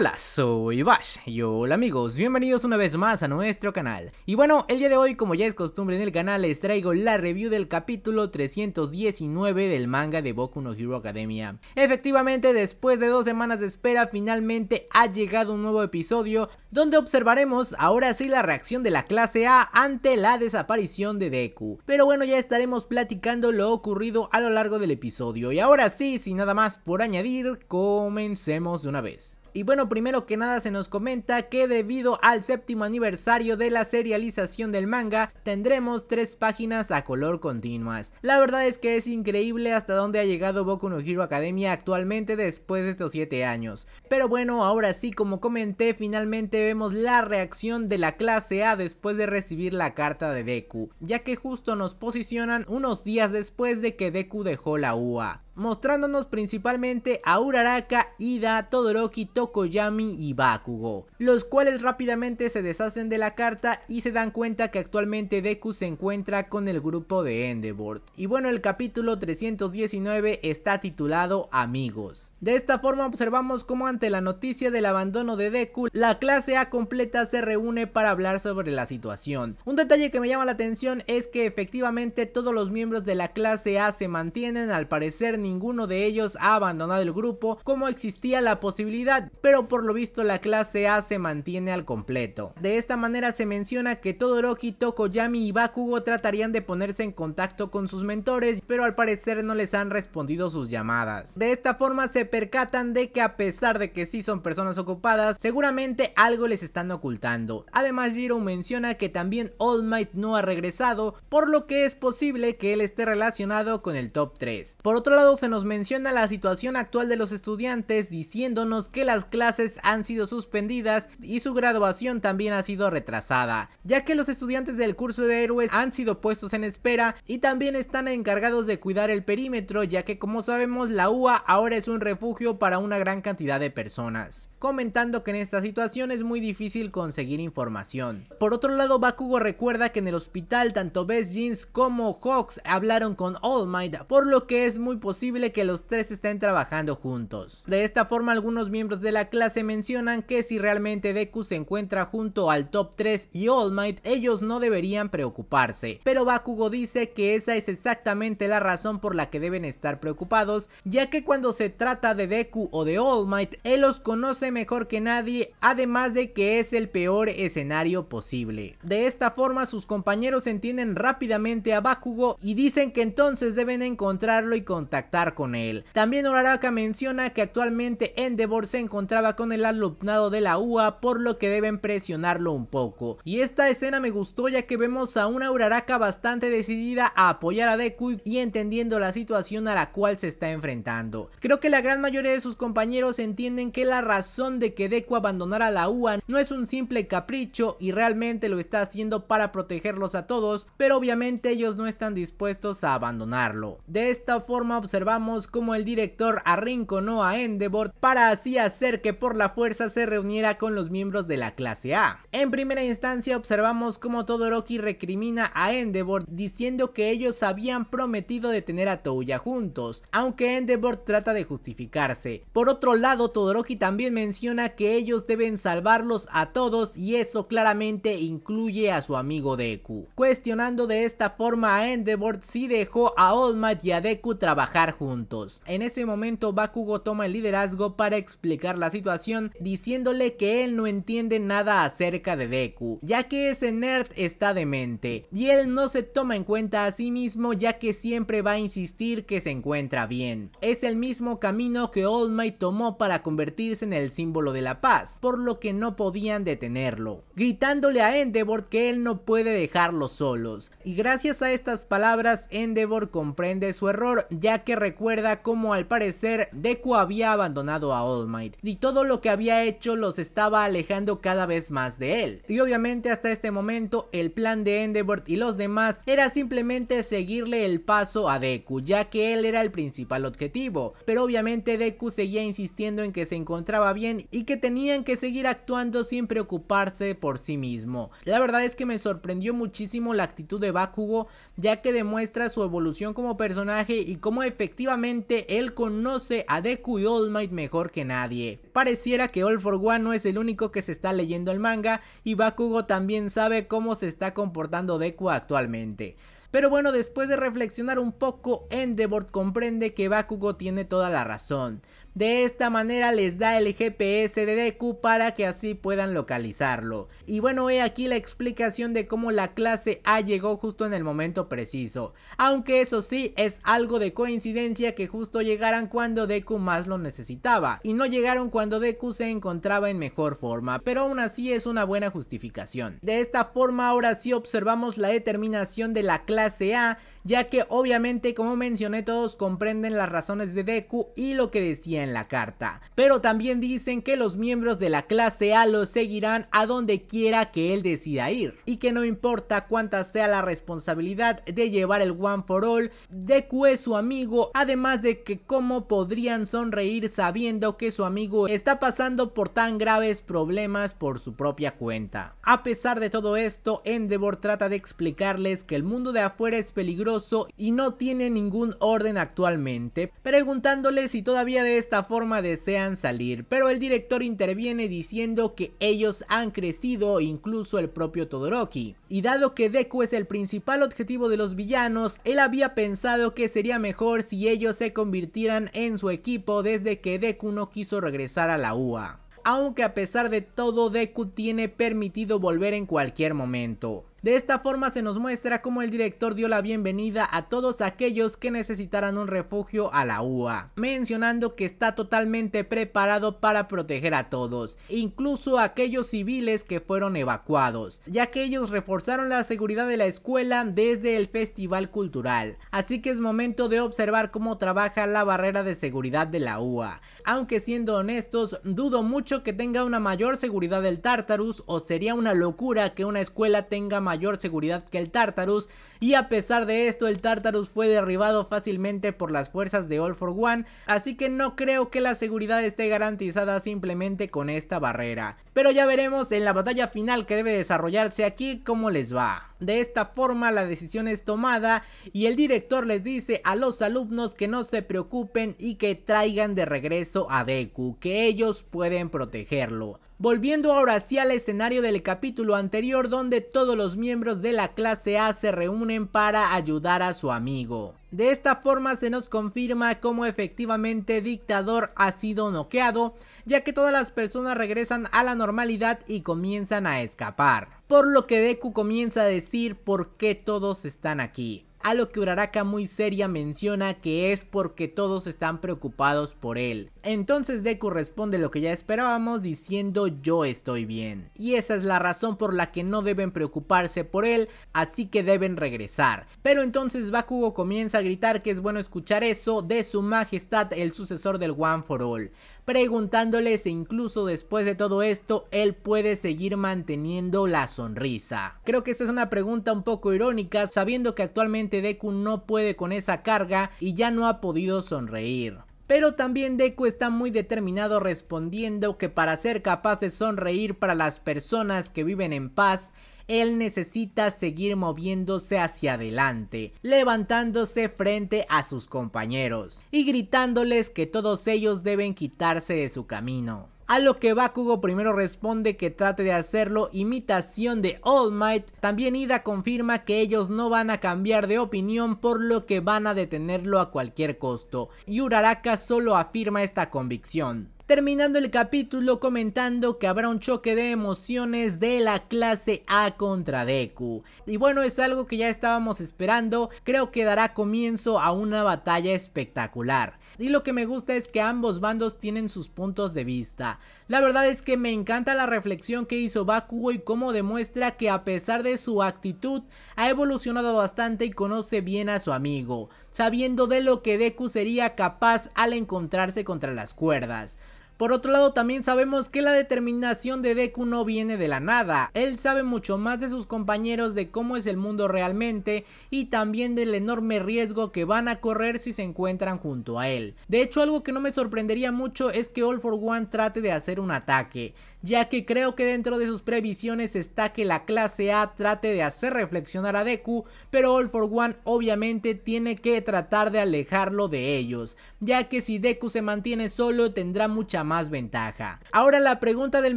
Hola, soy Bash y hola amigos, bienvenidos una vez más a nuestro canal. Y bueno, el día de hoy como ya es costumbre en el canal les traigo la review del capítulo 319 del manga de Boku no Hero Academia. Efectivamente, después de dos semanas de espera finalmente ha llegado un nuevo episodio donde observaremos ahora sí la reacción de la clase A ante la desaparición de Deku. Pero bueno, ya estaremos platicando lo ocurrido a lo largo del episodio y ahora sí, sin nada más por añadir, comencemos de una vez. Y bueno, primero que nada se nos comenta que debido al séptimo aniversario de la serialización del manga, tendremos tres páginas a color continuas. La verdad es que es increíble hasta dónde ha llegado Boku no Hero Academia actualmente después de estos 7 años. Pero bueno, ahora sí, como comenté, finalmente vemos la reacción de la clase A después de recibir la carta de Deku, ya que justo nos posicionan unos días después de que Deku dejó la UA mostrándonos principalmente a Uraraka, Ida, Todoroki, Tokoyami y Bakugo, los cuales rápidamente se deshacen de la carta y se dan cuenta que actualmente Deku se encuentra con el grupo de Endeavor. Y bueno, el capítulo 319 está titulado Amigos. De esta forma observamos cómo ante la noticia del abandono de Deku, la clase A completa se reúne para hablar sobre la situación. Un detalle que me llama la atención es que efectivamente todos los miembros de la clase A se mantienen al parecer ni ninguno de ellos ha abandonado el grupo como existía la posibilidad, pero por lo visto la clase A se mantiene al completo. De esta manera se menciona que Todoroki, Tokoyami y Bakugo tratarían de ponerse en contacto con sus mentores, pero al parecer no les han respondido sus llamadas. De esta forma se percatan de que a pesar de que sí son personas ocupadas, seguramente algo les están ocultando. Además Jiro menciona que también All Might no ha regresado, por lo que es posible que él esté relacionado con el top 3. Por otro lado, se nos menciona la situación actual de los estudiantes diciéndonos que las clases han sido suspendidas y su graduación también ha sido retrasada, ya que los estudiantes del curso de héroes han sido puestos en espera y también están encargados de cuidar el perímetro ya que como sabemos la UA ahora es un refugio para una gran cantidad de personas comentando que en esta situación es muy difícil conseguir información. Por otro lado, Bakugo recuerda que en el hospital tanto Best Jeans como Hawks hablaron con All Might, por lo que es muy posible que los tres estén trabajando juntos. De esta forma, algunos miembros de la clase mencionan que si realmente Deku se encuentra junto al Top 3 y All Might, ellos no deberían preocuparse. Pero Bakugo dice que esa es exactamente la razón por la que deben estar preocupados, ya que cuando se trata de Deku o de All Might, él los conoce mejor que nadie, además de que es el peor escenario posible. De esta forma sus compañeros entienden rápidamente a Bakugo y dicen que entonces deben encontrarlo y contactar con él. También Uraraka menciona que actualmente Endeavor se encontraba con el alumnado de la UA por lo que deben presionarlo un poco. Y esta escena me gustó ya que vemos a una Uraraka bastante decidida a apoyar a Deku y entendiendo la situación a la cual se está enfrentando. Creo que la gran mayoría de sus compañeros entienden que la razón de que Deku abandonara la UAN no es un simple capricho y realmente lo está haciendo para protegerlos a todos, pero obviamente ellos no están dispuestos a abandonarlo. De esta forma observamos cómo el director arrinconó a Endeavor para así hacer que por la fuerza se reuniera con los miembros de la clase A. En primera instancia observamos cómo Todoroki recrimina a Endeavor diciendo que ellos habían prometido detener a Touya juntos, aunque Endeavor trata de justificarse. Por otro lado Todoroki también menciona menciona que ellos deben salvarlos a todos y eso claramente incluye a su amigo Deku. Cuestionando de esta forma a Endeavor si dejó a All Might y a Deku trabajar juntos. En ese momento Bakugo toma el liderazgo para explicar la situación diciéndole que él no entiende nada acerca de Deku, ya que ese nerd está demente y él no se toma en cuenta a sí mismo ya que siempre va a insistir que se encuentra bien. Es el mismo camino que All Might tomó para convertirse en el símbolo de la paz, por lo que no podían detenerlo, gritándole a Endeavor que él no puede dejarlos solos. Y gracias a estas palabras, Endeavor comprende su error, ya que recuerda cómo al parecer Deku había abandonado a All Might, y todo lo que había hecho los estaba alejando cada vez más de él. Y obviamente hasta este momento el plan de Endeavor y los demás era simplemente seguirle el paso a Deku, ya que él era el principal objetivo, pero obviamente Deku seguía insistiendo en que se encontraba bien y que tenían que seguir actuando sin preocuparse por sí mismo. La verdad es que me sorprendió muchísimo la actitud de Bakugo ya que demuestra su evolución como personaje y cómo efectivamente él conoce a Deku y All Might mejor que nadie. Pareciera que All for One no es el único que se está leyendo el manga y Bakugo también sabe cómo se está comportando Deku actualmente. Pero bueno, después de reflexionar un poco, Endeavor comprende que Bakugo tiene toda la razón. De esta manera les da el GPS de Deku para que así puedan localizarlo. Y bueno, he aquí la explicación de cómo la clase A llegó justo en el momento preciso. Aunque eso sí, es algo de coincidencia que justo llegaran cuando Deku más lo necesitaba. Y no llegaron cuando Deku se encontraba en mejor forma, pero aún así es una buena justificación. De esta forma ahora sí observamos la determinación de la clase A, ya que obviamente como mencioné todos comprenden las razones de Deku y lo que decían la carta. Pero también dicen que los miembros de la clase A lo seguirán a donde quiera que él decida ir y que no importa cuánta sea la responsabilidad de llevar el One for All, Deku es su amigo, además de que cómo podrían sonreír sabiendo que su amigo está pasando por tan graves problemas por su propia cuenta. A pesar de todo esto, Endeavor trata de explicarles que el mundo de afuera es peligroso y no tiene ningún orden actualmente, preguntándoles si todavía de esta forma desean salir, pero el director interviene diciendo que ellos han crecido, incluso el propio Todoroki. Y dado que Deku es el principal objetivo de los villanos, él había pensado que sería mejor si ellos se convirtieran en su equipo desde que Deku no quiso regresar a la UA aunque a pesar de todo Deku tiene permitido volver en cualquier momento. De esta forma se nos muestra cómo el director dio la bienvenida a todos aquellos que necesitaran un refugio a la UA, mencionando que está totalmente preparado para proteger a todos, incluso a aquellos civiles que fueron evacuados, ya que ellos reforzaron la seguridad de la escuela desde el festival cultural, así que es momento de observar cómo trabaja la barrera de seguridad de la UA, aunque siendo honestos, dudo mucho que tenga una mayor seguridad del Tartarus o sería una locura que una escuela tenga mayor seguridad que el Tartarus y a pesar de esto el Tartarus fue derribado fácilmente por las fuerzas de All for One, así que no creo que la seguridad esté garantizada simplemente con esta barrera. Pero ya veremos en la batalla final que debe desarrollarse aquí cómo les va. De esta forma la decisión es tomada y el director les dice a los alumnos que no se preocupen y que traigan de regreso a Deku, que ellos pueden protegerlo. Volviendo ahora sí al escenario del capítulo anterior donde todos los miembros de la clase A se reúnen para ayudar a su amigo. De esta forma se nos confirma como efectivamente Dictador ha sido noqueado, ya que todas las personas regresan a la normalidad y comienzan a escapar. Por lo que Deku comienza a decir por qué todos están aquí. A lo que Uraraka muy seria menciona que es porque todos están preocupados por él, entonces Deku responde lo que ya esperábamos diciendo yo estoy bien. Y esa es la razón por la que no deben preocuparse por él, así que deben regresar. Pero entonces Bakugo comienza a gritar que es bueno escuchar eso de su majestad el sucesor del One for All. Preguntándole si e incluso después de todo esto él puede seguir manteniendo la sonrisa. Creo que esta es una pregunta un poco irónica sabiendo que actualmente Deku no puede con esa carga y ya no ha podido sonreír pero también Deku está muy determinado respondiendo que para ser capaz de sonreír para las personas que viven en paz, él necesita seguir moviéndose hacia adelante, levantándose frente a sus compañeros y gritándoles que todos ellos deben quitarse de su camino a lo que Bakugo primero responde que trate de hacerlo imitación de All Might. También Ida confirma que ellos no van a cambiar de opinión por lo que van a detenerlo a cualquier costo. Y Uraraka solo afirma esta convicción terminando el capítulo comentando que habrá un choque de emociones de la clase A contra Deku. Y bueno, es algo que ya estábamos esperando, creo que dará comienzo a una batalla espectacular. Y lo que me gusta es que ambos bandos tienen sus puntos de vista. La verdad es que me encanta la reflexión que hizo Bakugo y cómo demuestra que a pesar de su actitud ha evolucionado bastante y conoce bien a su amigo, sabiendo de lo que Deku sería capaz al encontrarse contra las cuerdas. Por otro lado, también sabemos que la determinación de Deku no viene de la nada. Él sabe mucho más de sus compañeros de cómo es el mundo realmente y también del enorme riesgo que van a correr si se encuentran junto a él. De hecho, algo que no me sorprendería mucho es que All for One trate de hacer un ataque, ya que creo que dentro de sus previsiones está que la clase A trate de hacer reflexionar a Deku, pero All for One obviamente tiene que tratar de alejarlo de ellos, ya que si Deku se mantiene solo tendrá mucha más ventaja. Ahora la pregunta del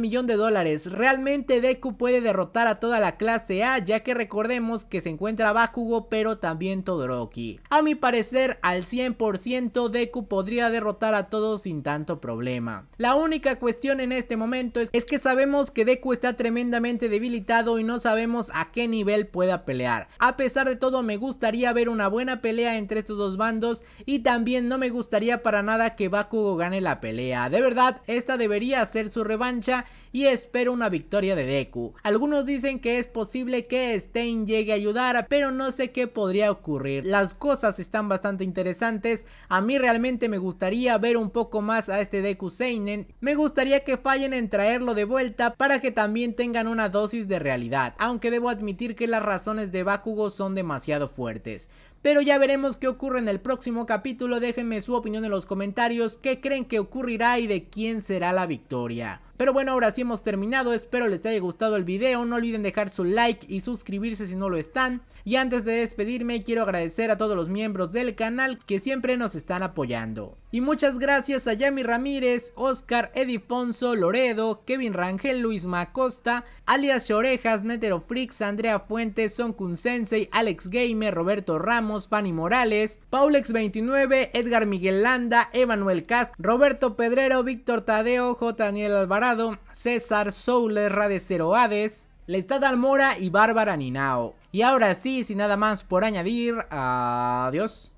millón de dólares, ¿realmente Deku puede derrotar a toda la clase A? Ya que recordemos que se encuentra Bakugo pero también Todoroki. A mi parecer al 100% Deku podría derrotar a todos sin tanto problema. La única cuestión en este momento es, que sabemos que Deku está tremendamente debilitado y no sabemos a qué nivel pueda pelear. A pesar de todo me gustaría ver una buena pelea entre estos dos bandos y también no me gustaría para nada que Bakugo gane la pelea. De verdad esta debería ser su revancha y espero una victoria de Deku. Algunos dicen que es posible que Stein llegue a ayudar, pero no sé qué podría ocurrir. Las cosas están bastante interesantes. A mí realmente me gustaría ver un poco más a este Deku Seinen. Me gustaría que fallen en traerlo de vuelta para que también tengan una dosis de realidad. Aunque debo admitir que las razones de Bakugo son demasiado fuertes. Pero ya veremos qué ocurre en el próximo capítulo. Déjenme su opinión en los comentarios. ¿Qué creen que ocurrirá y de quién será la victoria? Pero bueno, ahora sí hemos terminado, espero les haya gustado el video, no olviden dejar su like y suscribirse si no lo están. Y antes de despedirme, quiero agradecer a todos los miembros del canal que siempre nos están apoyando. Y muchas gracias a Yami Ramírez, Oscar, Edifonso, Loredo, Kevin Rangel, Luis Macosta, alias Orejas, Netero Freaks, Andrea Fuentes, Son Sensei, Alex Gamer, Roberto Ramos, Fanny Morales, Paulex29, Edgar Miguel Landa, Emanuel Cast, Roberto Pedrero, Víctor Tadeo, J. Daniel Alvarado, César Souler, Rade Cero Hades, Lestat Almora y Bárbara Ninao. Y ahora sí, sin nada más por añadir, adiós.